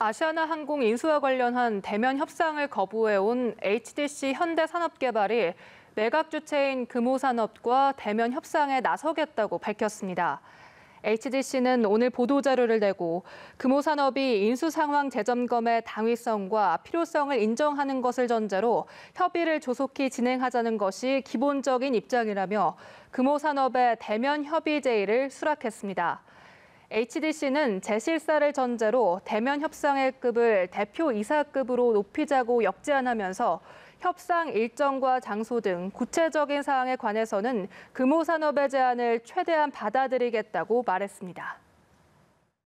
아시아나 항공 인수와 관련한 대면 협상을 거부해온 HDC 현대산업개발이 매각 주체인 금호산업과 대면 협상에 나서겠다고 밝혔습니다. HDC는 오늘 보도자료를 내고 금호산업이 인수 상황 재점검의 당위성과 필요성을 인정하는 것을 전제로 협의를 조속히 진행하자는 것이 기본적인 입장이라며 금호산업의 대면 협의 제의를 수락했습니다. HDC는 재실사를 전제로 대면 협상의 급을 대표 이사급으로 높이자고 역제안하면서 협상 일정과 장소 등 구체적인 사항에 관해서는 금호산업의 제안을 최대한 받아들이겠다고 말했습니다.